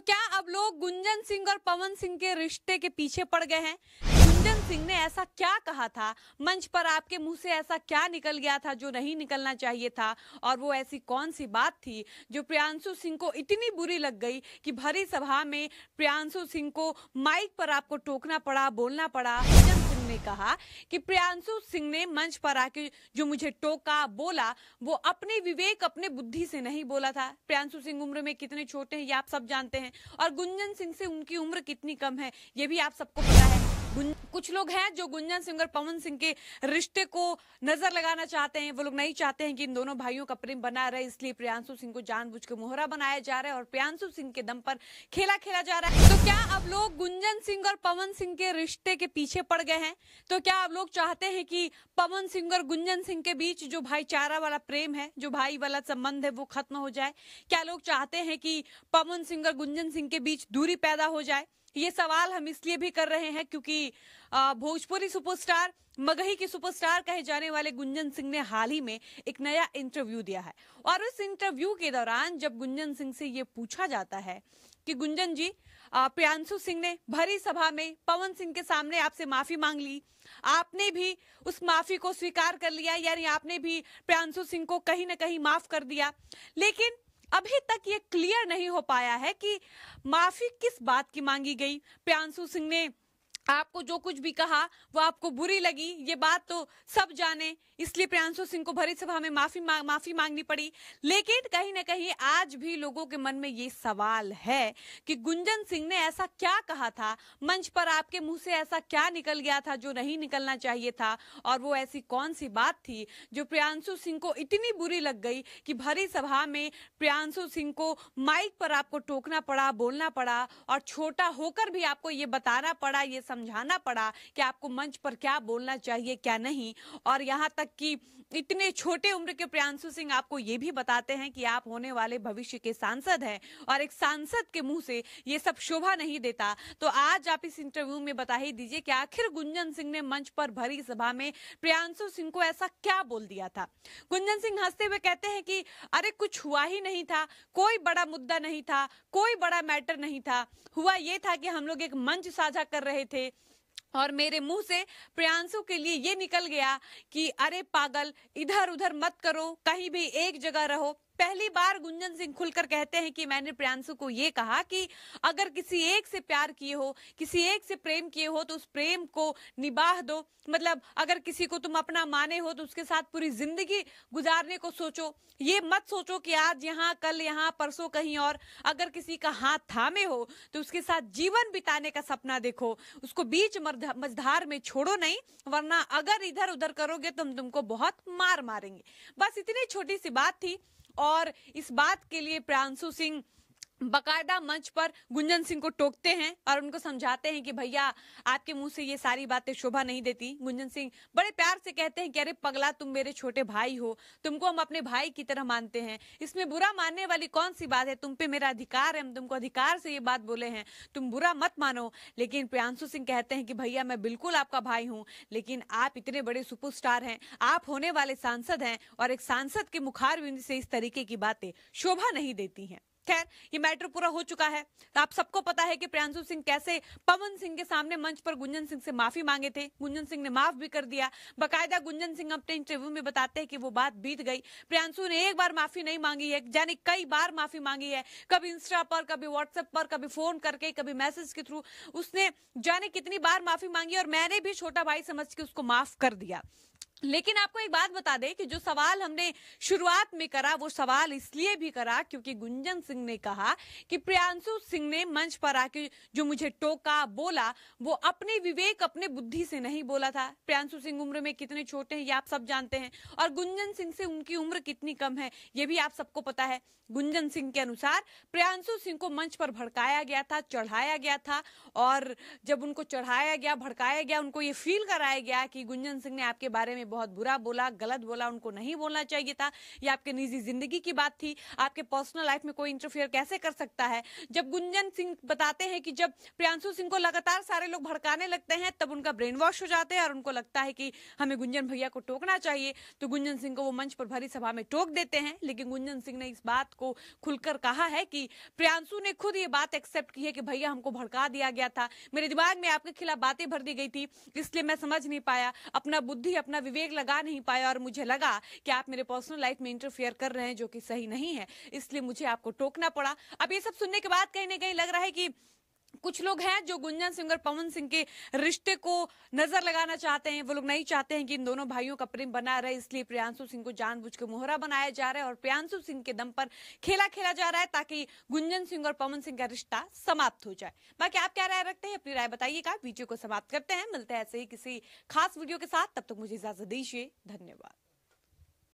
तो क्या अब लोग गुंजन सिंह और पवन सिंह के रिश्ते के पीछे पड़ गए हैं गुंजन सिंह ने ऐसा क्या कहा था मंच पर आपके मुंह से ऐसा क्या निकल गया था जो नहीं निकलना चाहिए था और वो ऐसी कौन सी बात थी जो प्रियांशु सिंह को इतनी बुरी लग गई कि भरी सभा में प्रियांशु सिंह को माइक पर आपको टोकना पड़ा बोलना पड़ा गुंजन ने कहा कि प्रियांशु सिंह ने मंच पर आके जो मुझे टोका बोला वो अपने विवेक अपने बुद्धि से नहीं बोला था प्रियांशु सिंह उम्र में कितने छोटे हैं ये आप सब जानते हैं और गुंजन सिंह से उनकी उम्र कितनी कम है ये भी आप सबको पता है कुछ लोग हैं जो गुंजन सिंह और पवन सिंह के रिश्ते को नजर लगाना चाहते हैं वो लोग नहीं चाहते हैं कि इन दोनों भाइयों का प्रेम बना रहे इसलिए प्रियांशु सिंह को जानबूझ के मोहरा बनाया जा रहा है और प्रियांशु सिंह के दम पर खेला खेला जा रहा है तो क्या अब लोग गुंजन सिंह और पवन सिंह के रिश्ते के पीछे पड़ गए हैं तो क्या आप लोग चाहते हैं कि पवन सिंह और गुंजन सिंह के बीच जो भाईचारा वाला प्रेम है जो भाई वाला संबंध है वो खत्म हो जाए क्या लोग चाहते हैं कि पवन सिंह और गुंजन सिंह के बीच दूरी पैदा हो जाए ये सवाल हम इसलिए भी कर रहे हैं क्योंकि भोजपुरी सुपरस्टार मगही के सुपरस्टार कहे जाने वाले गुंजन सिंह ने हाल ही में एक नया इंटरव्यू दिया है और उस इंटरव्यू के दौरान जब गुंजन सिंह से ये पूछा जाता है कि गुंजन जी प्रियांशु सिंह ने भरी सभा में पवन सिंह के सामने आपसे माफी मांग ली आपने भी उस माफी को स्वीकार कर लिया यानी आपने भी प्रियांशु सिंह को कहीं ना कहीं माफ कर दिया लेकिन अभी तक ये क्लियर नहीं हो पाया है कि माफी किस बात की मांगी गई प्यांशु सिंह ने आपको जो कुछ भी कहा वो आपको बुरी लगी ये बात तो सब जाने इसलिए प्रियांशु सिंह को भरी सभा में माफी मा, माफी मांगनी पड़ी लेकिन कहीं ना कहीं आज भी लोगों के मन में ये सवाल है कि गुंजन सिंह ने ऐसा क्या कहा था मंच पर आपके मुंह से ऐसा क्या निकल गया था जो नहीं निकलना चाहिए था और वो ऐसी कौन सी बात थी जो प्रियांशु सिंह को इतनी बुरी लग गई कि भरी सभा में प्रियांशु सिंह को माइक पर आपको टोकना पड़ा बोलना पड़ा और छोटा होकर भी आपको ये बताना पड़ा ये समझाना पड़ा कि आपको मंच पर क्या बोलना चाहिए क्या नहीं और यहाँ तक कि इतने छोटे उम्र के प्रियांशु सिंह आपको ये भी बताते हैं कि आप होने वाले भविष्य के सांसद हैं और एक सांसद के मुंह से ये सब शोभा नहीं देता तो आज आप इस इंटरव्यू में बता ही दीजिए कि आखिर गुंजन सिंह ने मंच पर भरी सभा में प्रियांशु सिंह को ऐसा क्या बोल दिया था गुंजन सिंह हंसते हुए कहते हैं कि अरे कुछ हुआ ही नहीं था कोई बड़ा मुद्दा नहीं था कोई बड़ा मैटर नहीं था हुआ ये था कि हम लोग एक मंच साझा कर रहे थे थे और मेरे मुंह से प्रियांशु के लिए ये निकल गया कि अरे पागल इधर उधर मत करो कहीं भी एक जगह रहो पहली बार गुंजन सिंह खुलकर कहते हैं कि मैंने प्रियांशु को ये कहा कि अगर किसी एक से प्यार किए हो किसी एक से प्रेम किए हो तो उस प्रेम को निभा दो मतलब अगर किसी को तुम अपना माने हो तो उसके साथ पूरी जिंदगी गुजारने को सोचो ये मत सोचो कि आज यहाँ कल यहाँ परसों कहीं और अगर किसी का हाथ थामे हो तो उसके साथ जीवन बिताने का सपना देखो उसको बीच मझधार में छोड़ो नहीं वरना अगर इधर उधर करोगे तो तुम तुमको बहुत मार मारेंगे बस इतनी छोटी सी बात थी और इस बात के लिए प्रांशु सिंह बकायदा मंच पर गुंजन सिंह को टोकते हैं और उनको समझाते हैं कि भैया आपके मुंह से ये सारी बातें शोभा नहीं देती गुंजन सिंह बड़े प्यार से कहते हैं कि अरे पगला तुम मेरे छोटे भाई हो तुमको हम अपने भाई की तरह मानते हैं इसमें बुरा मानने वाली कौन सी बात है तुम पे मेरा अधिकार है हम तुमको अधिकार से ये बात बोले हैं तुम बुरा मत मानो लेकिन प्रियांशु सिंह कहते हैं कि भैया मैं बिल्कुल आपका भाई हूँ लेकिन आप इतने बड़े सुपरस्टार हैं आप होने वाले सांसद हैं और एक सांसद के मुखारविंद से इस तरीके की बातें शोभा नहीं देती हैं खैर ये मैटर पूरा हो चुका है तो आप सबको पता है कि प्रियांशु सिंह कैसे पवन सिंह के सामने मंच पर गुंजन सिंह से माफी मांगे थे गुंजन सिंह ने माफ भी कर दिया बकायदा गुंजन सिंह अपने इंटरव्यू में बताते हैं कि वो बात बीत गई प्रियांशु ने एक बार माफी नहीं मांगी है यानी कई बार माफी मांगी है कभी इंस्टा पर कभी व्हाट्सएप पर कभी फोन करके कभी मैसेज के थ्रू उसने जाने कितनी बार माफी मांगी और मैंने भी छोटा भाई समझ के उसको माफ कर दिया लेकिन आपको एक बात बता दें कि जो सवाल हमने शुरुआत में करा वो सवाल इसलिए भी करा क्योंकि गुंजन सिंह ने कहा कि प्रियांशु सिंह ने मंच पर आके जो मुझे टोका बोला वो अपने विवेक अपने बुद्धि से नहीं बोला था प्रियांशु सिंह उम्र में कितने छोटे हैं ये आप सब जानते हैं और गुंजन सिंह से उनकी उम्र कितनी कम है ये भी आप सबको पता है गुंजन सिंह के अनुसार प्रियांशु सिंह को मंच पर भड़काया गया था चढ़ाया गया था और जब उनको चढ़ाया गया भड़काया गया उनको ये फील कराया गया कि गुंजन सिंह ने आपके बारे में बहुत बुरा बोला गलत बोला उनको नहीं बोलना चाहिए था या आपके निजी जिंदगी की बात थी आपके पर्सनल लाइफ में कोई इंटरफेयर कैसे कर सकता है जब गुंजन सिंह बताते हैं कि जब प्रियांशु सिंह को लगातार सारे लोग भड़काने लगते हैं तब उनका ब्रेन वॉश हो जाते हैं और उनको लगता है कि हमें गुंजन भैया को टोकना चाहिए तो गुंजन सिंह को वो मंच पर भरी सभा में टोक देते हैं लेकिन गुंजन सिंह ने इस बात को खुलकर कहा है कि प्रियांशु ने खुद ये बात एक्सेप्ट की है कि भैया हमको भड़का दिया गया था मेरे दिमाग में आपके खिलाफ बातें भर दी गई थी इसलिए मैं समझ नहीं पाया अपना बुद्धि अपना विवेक ब्रेक लगा नहीं पाया और मुझे लगा कि आप मेरे पर्सनल लाइफ में इंटरफेयर कर रहे हैं जो कि सही नहीं है इसलिए मुझे आपको टोकना पड़ा अब ये सब सुनने के बाद कहीं ना कहीं लग रहा है कि कुछ लोग हैं जो गुंजन सिंह और पवन सिंह के रिश्ते को नजर लगाना चाहते हैं वो लोग नहीं चाहते हैं कि इन दोनों भाइयों का प्रेम बना रहे इसलिए प्रियांशु सिंह को जानबूझ के मोहरा बनाया जा रहा है और प्रियांशु सिंह के दम पर खेला खेला जा रहा है ताकि गुंजन सिंह और पवन सिंह का रिश्ता समाप्त हो जाए बाकी आप क्या राय रखते हैं अपनी राय बताइएगा वीडियो को समाप्त करते हैं मिलते हैं ऐसे ही किसी खास वीडियो के साथ तब तक मुझे इजाजत दीजिए धन्यवाद